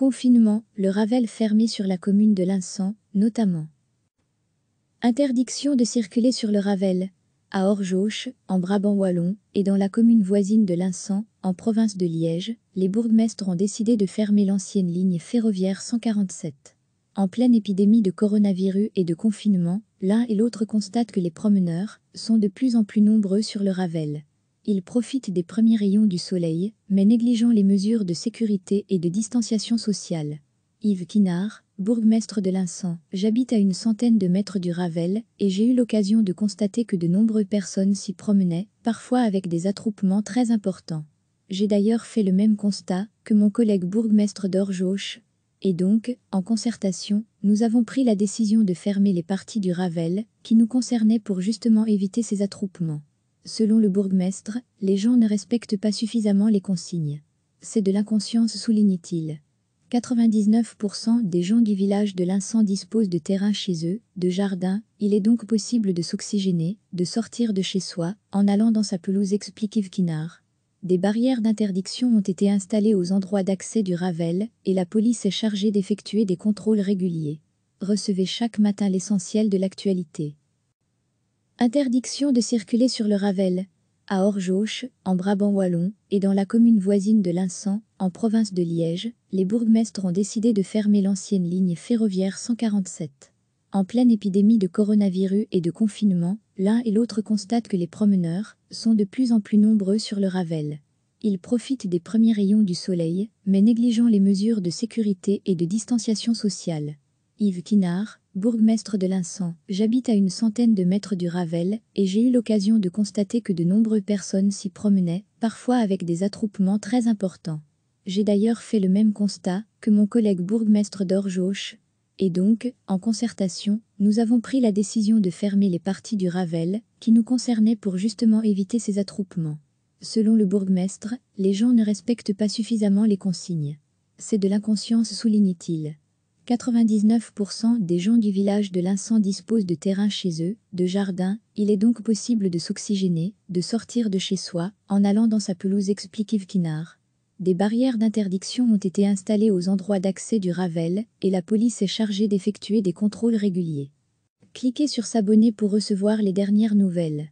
Confinement, le Ravel fermé sur la commune de Linsan, notamment. Interdiction de circuler sur le Ravel, à Orgeauche, en Brabant Wallon, et dans la commune voisine de Linsan, en province de Liège, les bourgmestres ont décidé de fermer l'ancienne ligne ferroviaire 147. En pleine épidémie de coronavirus et de confinement, l'un et l'autre constatent que les promeneurs sont de plus en plus nombreux sur le Ravel ils profitent des premiers rayons du soleil, mais négligeant les mesures de sécurité et de distanciation sociale. Yves Quinard, bourgmestre de Lincent, j'habite à une centaine de mètres du Ravel, et j'ai eu l'occasion de constater que de nombreuses personnes s'y promenaient, parfois avec des attroupements très importants. J'ai d'ailleurs fait le même constat que mon collègue bourgmestre d'Orgeauche. Et donc, en concertation, nous avons pris la décision de fermer les parties du Ravel qui nous concernaient pour justement éviter ces attroupements. Selon le bourgmestre, les gens ne respectent pas suffisamment les consignes. C'est de l'inconscience, souligne-t-il. 99% des gens du village de l'Incend disposent de terrain chez eux, de jardins, il est donc possible de s'oxygéner, de sortir de chez soi, en allant dans sa pelouse explique Yves Des barrières d'interdiction ont été installées aux endroits d'accès du Ravel, et la police est chargée d'effectuer des contrôles réguliers. Recevez chaque matin l'essentiel de l'actualité. Interdiction de circuler sur le Ravel, à Orgeauche, en Brabant wallon, et dans la commune voisine de Linsan, en province de Liège, les bourgmestres ont décidé de fermer l'ancienne ligne ferroviaire 147. En pleine épidémie de coronavirus et de confinement, l'un et l'autre constatent que les promeneurs sont de plus en plus nombreux sur le Ravel. Ils profitent des premiers rayons du soleil, mais négligeant les mesures de sécurité et de distanciation sociale. Yves Quinard, bourgmestre de Linsan. J'habite à une centaine de mètres du Ravel et j'ai eu l'occasion de constater que de nombreuses personnes s'y promenaient, parfois avec des attroupements très importants. J'ai d'ailleurs fait le même constat que mon collègue bourgmestre d'Orgeauche, et donc, en concertation, nous avons pris la décision de fermer les parties du Ravel qui nous concernaient pour justement éviter ces attroupements. Selon le bourgmestre, les gens ne respectent pas suffisamment les consignes. C'est de l'inconscience souligne-t-il. 99% des gens du village de Linsan disposent de terrain chez eux, de jardin, il est donc possible de s'oxygéner, de sortir de chez soi, en allant dans sa pelouse explique Yves Des barrières d'interdiction ont été installées aux endroits d'accès du Ravel, et la police est chargée d'effectuer des contrôles réguliers. Cliquez sur s'abonner pour recevoir les dernières nouvelles.